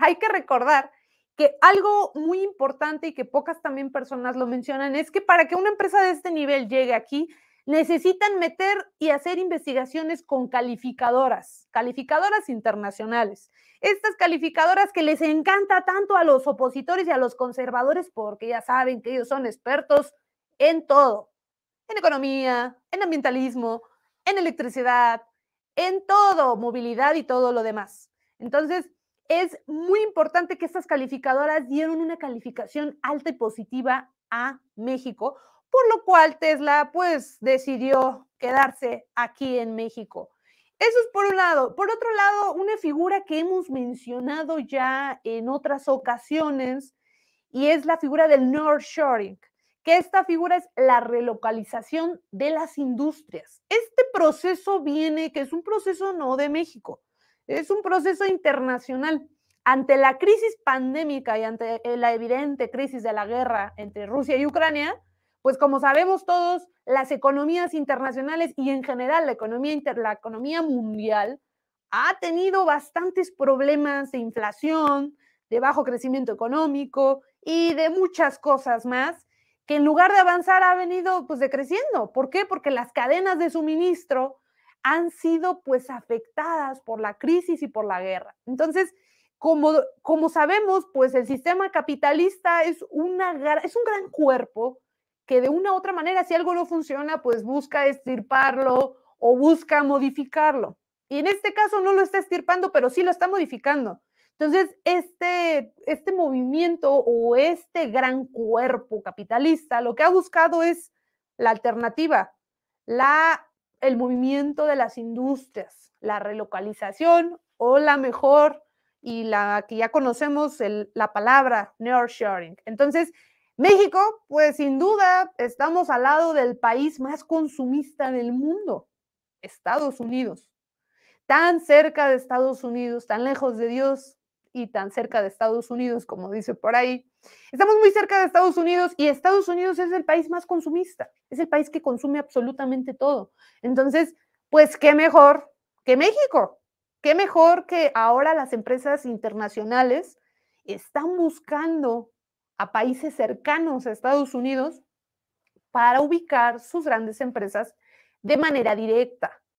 hay que recordar que algo muy importante y que pocas también personas lo mencionan es que para que una empresa de este nivel llegue aquí, necesitan meter y hacer investigaciones con calificadoras, calificadoras internacionales. Estas calificadoras que les encanta tanto a los opositores y a los conservadores porque ya saben que ellos son expertos en todo, en economía, en ambientalismo, en electricidad, en todo, movilidad y todo lo demás. Entonces, es muy importante que estas calificadoras dieron una calificación alta y positiva a México, por lo cual Tesla pues decidió quedarse aquí en México. Eso es por un lado. Por otro lado, una figura que hemos mencionado ya en otras ocasiones y es la figura del North Shoring, que esta figura es la relocalización de las industrias. Este proceso viene, que es un proceso no de México, es un proceso internacional. Ante la crisis pandémica y ante eh, la evidente crisis de la guerra entre Rusia y Ucrania, pues como sabemos todos, las economías internacionales y en general la economía, inter, la economía mundial ha tenido bastantes problemas de inflación, de bajo crecimiento económico y de muchas cosas más que en lugar de avanzar ha venido pues decreciendo. ¿Por qué? Porque las cadenas de suministro han sido pues afectadas por la crisis y por la guerra. Entonces, como, como sabemos, pues el sistema capitalista es, una, es un gran cuerpo que de una u otra manera, si algo no funciona, pues busca estirparlo o busca modificarlo. Y en este caso no lo está estirpando, pero sí lo está modificando. Entonces, este, este movimiento o este gran cuerpo capitalista lo que ha buscado es la alternativa, la el movimiento de las industrias, la relocalización o la mejor y la que ya conocemos la palabra sharing. Entonces, México, pues sin duda estamos al lado del país más consumista del mundo, Estados Unidos. Tan cerca de Estados Unidos, tan lejos de Dios, y tan cerca de Estados Unidos, como dice por ahí. Estamos muy cerca de Estados Unidos y Estados Unidos es el país más consumista, es el país que consume absolutamente todo. Entonces, pues qué mejor que México, qué mejor que ahora las empresas internacionales están buscando a países cercanos a Estados Unidos para ubicar sus grandes empresas de manera directa.